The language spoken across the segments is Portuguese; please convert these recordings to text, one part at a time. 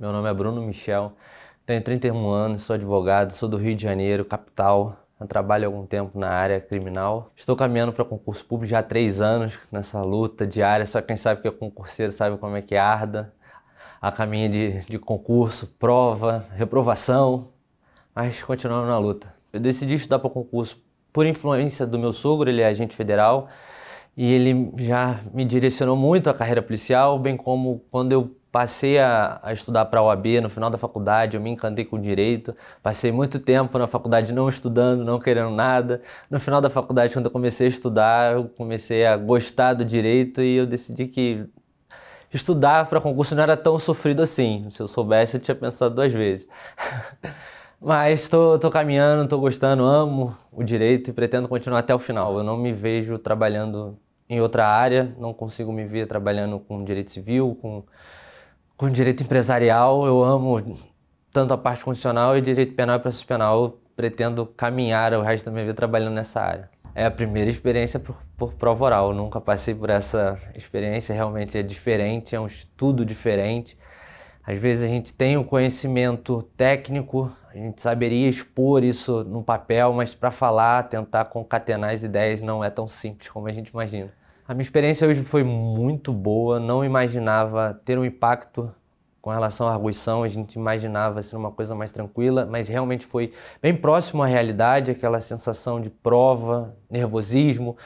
Meu nome é Bruno Michel, tenho 31 anos, sou advogado, sou do Rio de Janeiro, capital. Eu trabalho há algum tempo na área criminal. Estou caminhando para concurso público já há três anos nessa luta diária. Só quem sabe que é concurseiro sabe como é que arda. A caminho de, de concurso, prova, reprovação, mas continuando na luta. Eu decidi estudar para concurso por influência do meu sogro, ele é agente federal, e ele já me direcionou muito à carreira policial, bem como quando eu Passei a, a estudar para a OAB no final da faculdade, eu me encantei com direito. Passei muito tempo na faculdade não estudando, não querendo nada. No final da faculdade, quando eu comecei a estudar, eu comecei a gostar do direito e eu decidi que estudar para concurso não era tão sofrido assim. Se eu soubesse, eu tinha pensado duas vezes. Mas estou caminhando, estou gostando, amo o direito e pretendo continuar até o final. Eu não me vejo trabalhando em outra área, não consigo me ver trabalhando com direito civil, com com direito empresarial, eu amo tanto a parte condicional e direito penal e processo penal. Eu pretendo caminhar o resto da minha vida trabalhando nessa área. É a primeira experiência por, por prova oral. Eu nunca passei por essa experiência. Realmente é diferente, é um estudo diferente. Às vezes a gente tem o um conhecimento técnico, a gente saberia expor isso no papel, mas para falar, tentar concatenar as ideias não é tão simples como a gente imagina. A minha experiência hoje foi muito boa, não imaginava ter um impacto com relação à arguição, a gente imaginava ser uma coisa mais tranquila, mas realmente foi bem próximo à realidade, aquela sensação de prova, nervosismo,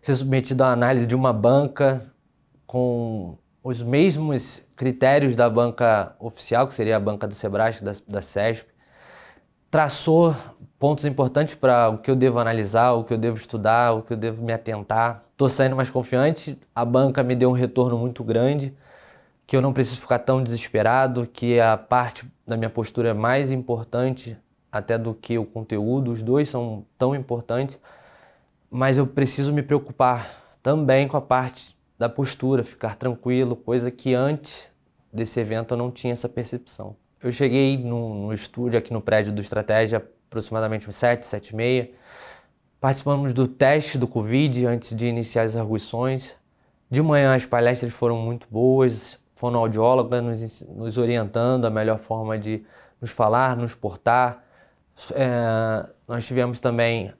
ser submetido à análise de uma banca com os mesmos critérios da banca oficial, que seria a banca do Sebrae, da, da CESP, traçou pontos importantes para o que eu devo analisar, o que eu devo estudar, o que eu devo me atentar. Estou saindo mais confiante, a banca me deu um retorno muito grande, que eu não preciso ficar tão desesperado, que é a parte da minha postura é mais importante até do que o conteúdo, os dois são tão importantes, mas eu preciso me preocupar também com a parte da postura, ficar tranquilo, coisa que antes desse evento eu não tinha essa percepção. Eu cheguei no, no estúdio aqui no prédio do Estratégia aproximadamente uns 7, 7 e meia. Participamos do teste do Covid antes de iniciar as arguições. De manhã as palestras foram muito boas, audiólogas nos, nos orientando a melhor forma de nos falar, nos portar. É, nós tivemos também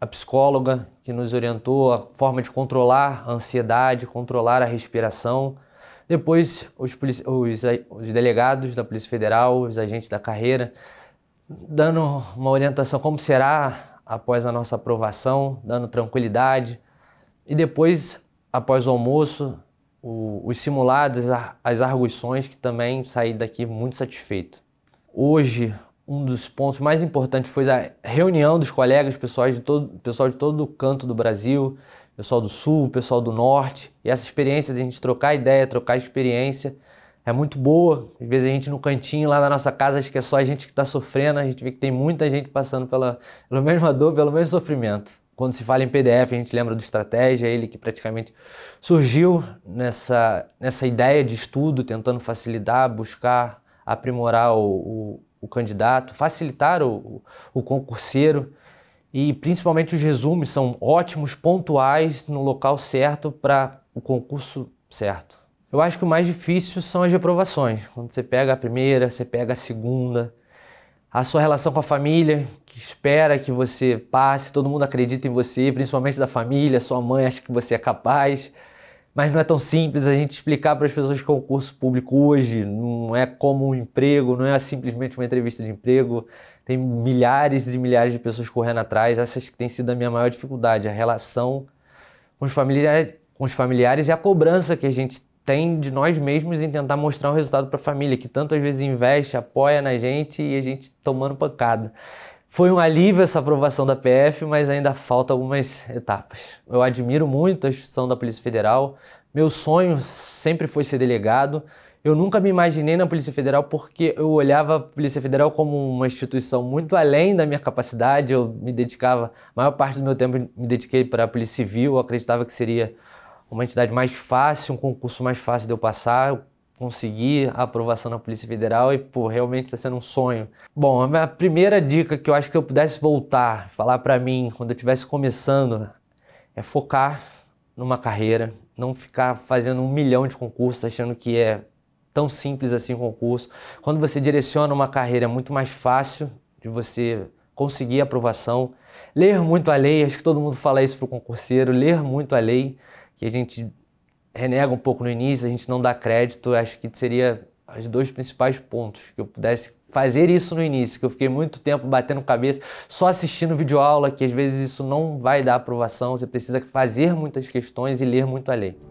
a psicóloga que nos orientou a forma de controlar a ansiedade, controlar a respiração. Depois, os, os, os delegados da Polícia Federal, os agentes da carreira, dando uma orientação como será após a nossa aprovação, dando tranquilidade. E depois, após o almoço, o, os simulados, as arguições, que também saí daqui muito satisfeito. Hoje, um dos pontos mais importantes foi a reunião dos colegas, pessoal de todo, pessoal de todo canto do Brasil, pessoal do Sul, pessoal do Norte, e essa experiência de a gente trocar ideia, trocar experiência, é muito boa. Às vezes a gente no cantinho lá da nossa casa acha que é só a gente que está sofrendo, a gente vê que tem muita gente passando pela, pela mesma dor, pelo mesmo sofrimento. Quando se fala em PDF, a gente lembra do Estratégia, ele que praticamente surgiu nessa, nessa ideia de estudo, tentando facilitar, buscar aprimorar o, o, o candidato, facilitar o, o concurseiro e principalmente os resumos são ótimos, pontuais, no local certo para o concurso certo. Eu acho que o mais difícil são as reprovações. Quando você pega a primeira, você pega a segunda, a sua relação com a família, que espera que você passe, todo mundo acredita em você, principalmente da família, sua mãe acha que você é capaz, mas não é tão simples a gente explicar para as pessoas que o é concurso público hoje não é como um emprego, não é simplesmente uma entrevista de emprego, tem milhares e milhares de pessoas correndo atrás, essa que tem sido a minha maior dificuldade, a relação com os familiares, com os familiares e a cobrança que a gente tem de nós mesmos em tentar mostrar um resultado para a família, que tantas vezes investe, apoia na gente e a gente tomando pancada. Foi um alívio essa aprovação da PF, mas ainda falta algumas etapas. Eu admiro muito a instituição da Polícia Federal. Meu sonho sempre foi ser delegado. Eu nunca me imaginei na Polícia Federal porque eu olhava a Polícia Federal como uma instituição muito além da minha capacidade. Eu me dedicava, a maior parte do meu tempo me dediquei para a Polícia Civil, eu acreditava que seria uma entidade mais fácil, um concurso mais fácil de eu passar, eu conseguir a aprovação na Polícia Federal e, pô, realmente está sendo um sonho. Bom, a primeira dica que eu acho que eu pudesse voltar, falar para mim quando eu estivesse começando, é focar numa carreira, não ficar fazendo um milhão de concursos achando que é tão simples assim o concurso. Quando você direciona uma carreira, é muito mais fácil de você conseguir aprovação. Ler muito a lei, acho que todo mundo fala isso para o concurseiro, ler muito a lei que a gente renega um pouco no início, a gente não dá crédito, acho que seria os dois principais pontos que eu pudesse fazer isso no início, que eu fiquei muito tempo batendo cabeça, só assistindo vídeo aula que às vezes isso não vai dar aprovação, você precisa fazer muitas questões e ler muito a lei.